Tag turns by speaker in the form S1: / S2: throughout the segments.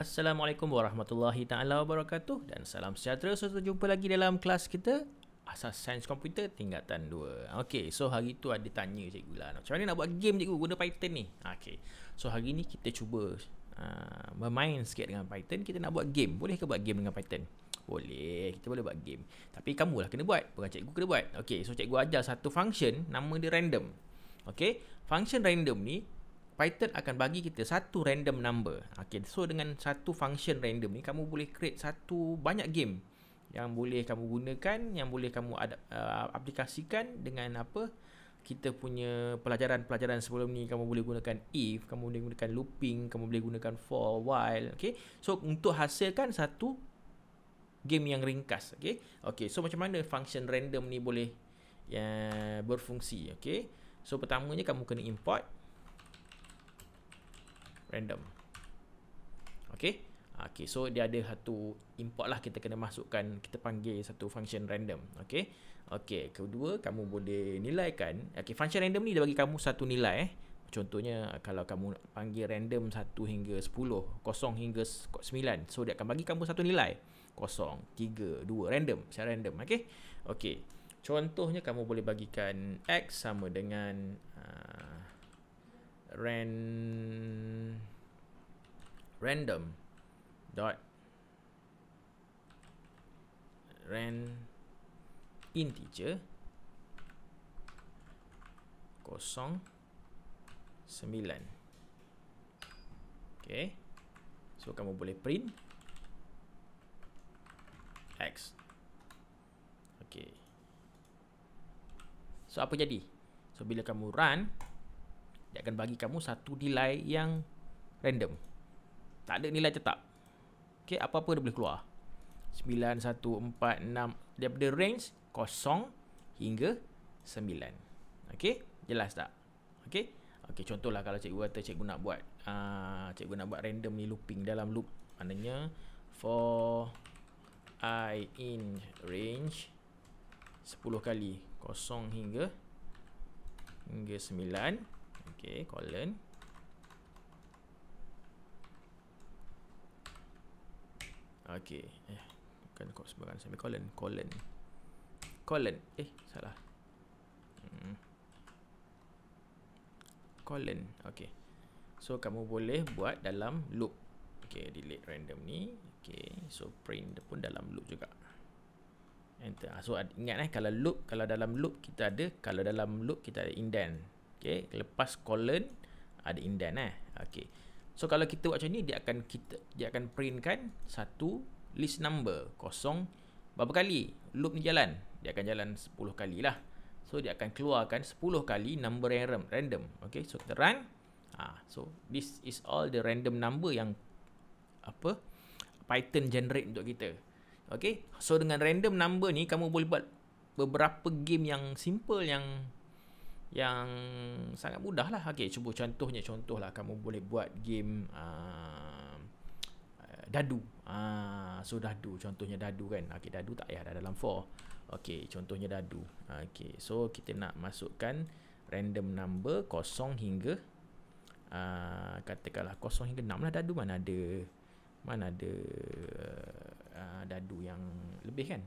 S1: Assalamualaikum warahmatullahi taala wabarakatuh dan salam sejahtera. So, jumpa lagi dalam kelas kita Asas Sains Komputer tingkatan 2. Okey, so hari tu ada tanya cikgu lah. Macam mana nak buat game cikgu guna Python ni? Okey. So hari ni kita cuba uh, bermain sikit dengan Python. Kita nak buat game. Boleh ke buat game dengan Python? Boleh. Kita boleh buat game. Tapi kamu lah kena buat. Bukan cikgu kena buat. Okey, so cikgu ajar satu function nama dia random. Okey, function random ni Python akan bagi kita satu random number. Okay, so dengan satu function random ni, kamu boleh create satu banyak game yang boleh kamu gunakan, yang boleh kamu ad, uh, aplikasikan dengan apa kita punya pelajaran-pelajaran sebelum ni kamu boleh gunakan if, kamu boleh gunakan looping, kamu boleh gunakan for, while, okay. So untuk hasilkan satu game yang ringkas, okay. Okay, so macam mana function random ni boleh ya, berfungsi, okay. So pertamanya kamu kena import random okay okay so dia ada satu import lah kita kena masukkan kita panggil satu function random okay okay kedua kamu boleh nilaikan okay function random ni dia bagi kamu satu nilai eh Contohnya kalau kamu panggil random 1 hingga 10, 0 hingga 9. So dia akan bagi kamu satu nilai. 0, 3, 2, random. saya random, okey? Okey. Contohnya kamu boleh bagikan x sama dengan uh, ran random dot ran integer kosong sembilan Okay. So kamu boleh print X Okay. So apa jadi? So bila kamu run Dia akan bagi kamu satu nilai yang random tak ada nilai tetap. okay apa-apa dia boleh keluar. 9146 daripada range 0 hingga 9. okay jelas tak? okay Okey, contohlah kalau cikgu kata cikgu nak buat uh, cikgu nak buat random ni looping dalam loop. Maknanya for i in range 10 kali 0 hingga hingga 9. okay colon Okay Eh Bukan kot sebarang semicolon Colon Colon Eh salah hmm. Colon Okay So kamu boleh buat dalam loop Okay delete random ni Okay so print pun dalam loop juga Enter ah, So ingat eh kalau loop Kalau dalam loop kita ada Kalau dalam loop kita ada indent Okay lepas colon Ada indent eh Okay So kalau kita buat macam ni dia akan kita dia akan printkan satu list number kosong berapa kali loop ni jalan. Dia akan jalan 10 kali lah. So dia akan keluarkan 10 kali number yang random. Okay, so kita run. Ah, so this is all the random number yang apa Python generate untuk kita. Okay, so dengan random number ni kamu boleh buat beberapa game yang simple yang yang sangat mudah lah Okay, cuba contohnya contoh lah Kamu boleh buat game um, uh, Dadu uh, So, dadu Contohnya dadu kan Okay, dadu tak payah dah dalam for. Okay, contohnya dadu Okay, so kita nak masukkan Random number kosong hingga uh, Katakanlah kosong hingga enam lah Dadu mana ada Mana ada uh, uh Dadu yang lebih kan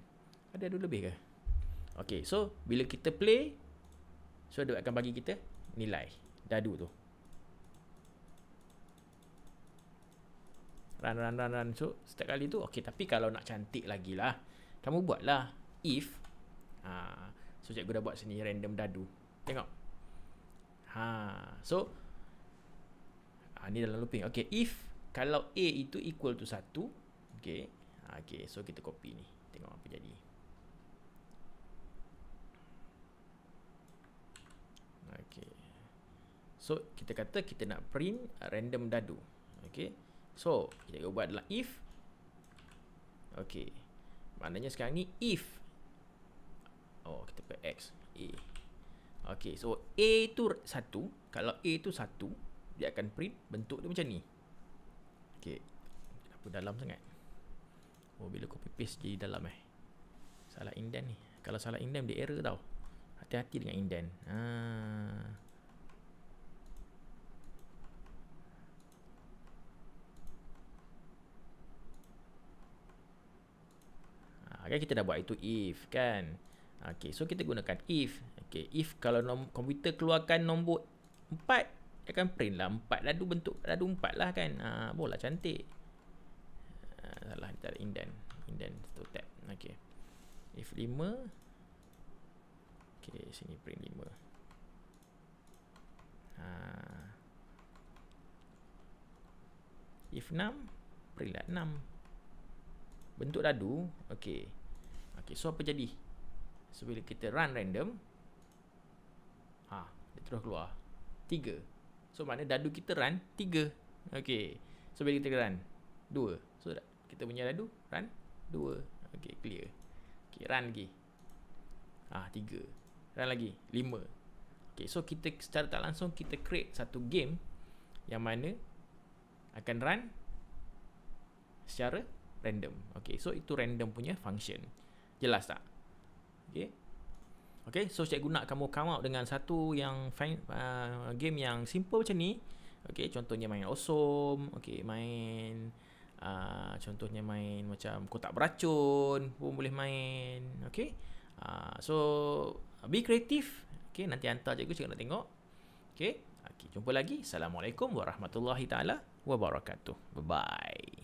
S1: Ada dadu lebih ke Okay, so bila kita play So dia akan bagi kita nilai dadu tu. Run, run, run, run. So setiap kali tu, okey tapi kalau nak cantik lagi lah, kamu buatlah if. Ha, so cikgu dah buat sini random dadu. Tengok. Ha, so ha, ni dalam looping. Okey, if kalau A itu equal to 1, okey. Ha, okey. so kita copy ni. Tengok apa jadi. Okay. So kita kata kita nak print random dadu. Okay. So kita buat adalah if. Okay. Maknanya sekarang ni if. Oh kita per x. A. Okay. So A tu satu. Kalau A tu satu. Dia akan print bentuk dia macam ni. Okay. Kenapa dalam sangat? Oh bila copy paste jadi dalam eh. Salah indent ni. Kalau salah indent dia error tau. Hati-hati dengan inden. Ha. Ah. Ah, okay, kita dah buat itu if kan Okay so kita gunakan if Okay if kalau nom- komputer keluarkan nombor 4 akan print lah 4 Ladu bentuk ladu 4 lah kan ha, Bola cantik Salah kita ada indent Indent satu tab Okay If 5 Okey, sini print 5. Ha. If 6, print 6. Lah Bentuk dadu. Okey. Okey, so apa jadi? So bila kita run random Ha, dia terus keluar 3 So maknanya dadu kita run 3 Okay So bila kita run 2 So kita punya dadu run 2 Okay, clear Okay, run lagi Ha, Run lagi 5 Okay so kita secara tak langsung Kita create satu game Yang mana Akan run Secara random Okay so itu random punya function Jelas tak? Okay Okay so saya nak kamu come out dengan satu yang fang, uh, Game yang simple macam ni Okay contohnya main osom. Okay main uh, Contohnya main macam kotak beracun Pun boleh main Okay Ah, so be kreatif. Okay, nanti hantar cikgu cikgu nak tengok. Okay, okay jumpa lagi. Assalamualaikum warahmatullahi taala wabarakatuh. Bye bye.